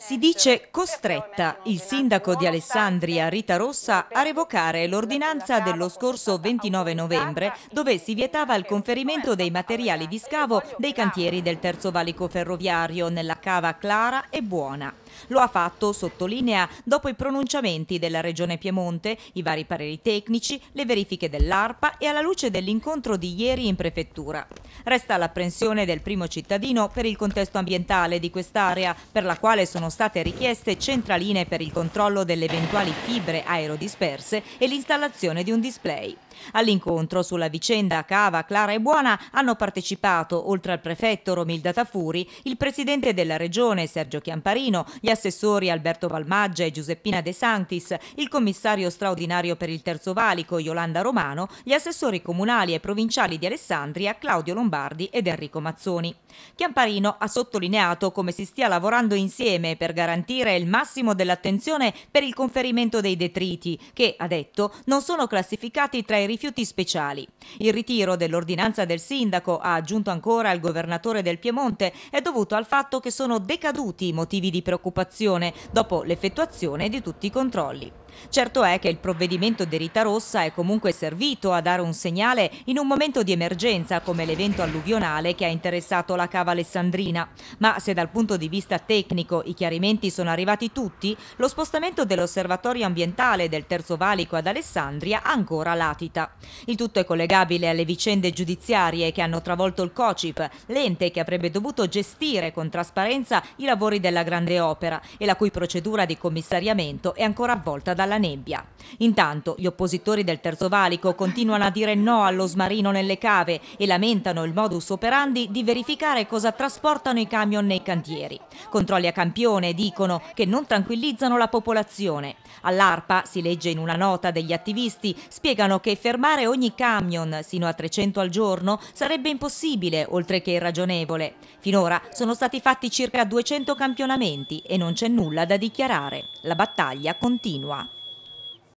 Si dice costretta il sindaco di Alessandria, Rita Rossa, a revocare l'ordinanza dello scorso 29 novembre dove si vietava il conferimento dei materiali di scavo dei cantieri del Terzo Valico Ferroviario nella cava Clara e Buona. Lo ha fatto, sottolinea, dopo i pronunciamenti della Regione Piemonte, i vari pareri tecnici, le verifiche dell'ARPA e alla luce dell'incontro di ieri in prefettura. Resta l'apprensione del primo cittadino per il contesto ambientale di quest'area, per la quale sono sono state richieste centraline per il controllo delle eventuali fibre aerodisperse e l'installazione di un display. All'incontro sulla vicenda Cava, Clara e Buona hanno partecipato, oltre al prefetto Romilda Tafuri, il presidente della regione Sergio Chiamparino, gli assessori Alberto Valmaggia e Giuseppina De Santis, il commissario straordinario per il Terzo Valico Yolanda Romano, gli assessori comunali e provinciali di Alessandria Claudio Lombardi ed Enrico Mazzoni. Chiamparino ha sottolineato come si stia lavorando insieme per garantire il massimo dell'attenzione per il conferimento dei detriti, che, ha detto, non sono classificati tra i rifiuti speciali. Il ritiro dell'ordinanza del sindaco, ha aggiunto ancora il governatore del Piemonte, è dovuto al fatto che sono decaduti i motivi di preoccupazione dopo l'effettuazione di tutti i controlli. Certo è che il provvedimento di Rita rossa è comunque servito a dare un segnale in un momento di emergenza come l'evento alluvionale che ha interessato la cava alessandrina. Ma se dal punto di vista tecnico i chiarimenti sono arrivati tutti, lo spostamento dell'osservatorio ambientale del Terzo Valico ad Alessandria ancora latita. Il tutto è collegabile alle vicende giudiziarie che hanno travolto il COCIP, l'ente che avrebbe dovuto gestire con trasparenza i lavori della grande opera e la cui procedura di commissariamento è ancora avvolta da dalla nebbia. Intanto gli oppositori del Terzo Valico continuano a dire no allo smarino nelle cave e lamentano il modus operandi di verificare cosa trasportano i camion nei cantieri. Controlli a campione dicono che non tranquillizzano la popolazione. All'ARPA, si legge in una nota degli attivisti, spiegano che fermare ogni camion sino a 300 al giorno sarebbe impossibile oltre che irragionevole. Finora sono stati fatti circa 200 campionamenti e non c'è nulla da dichiarare. La battaglia continua.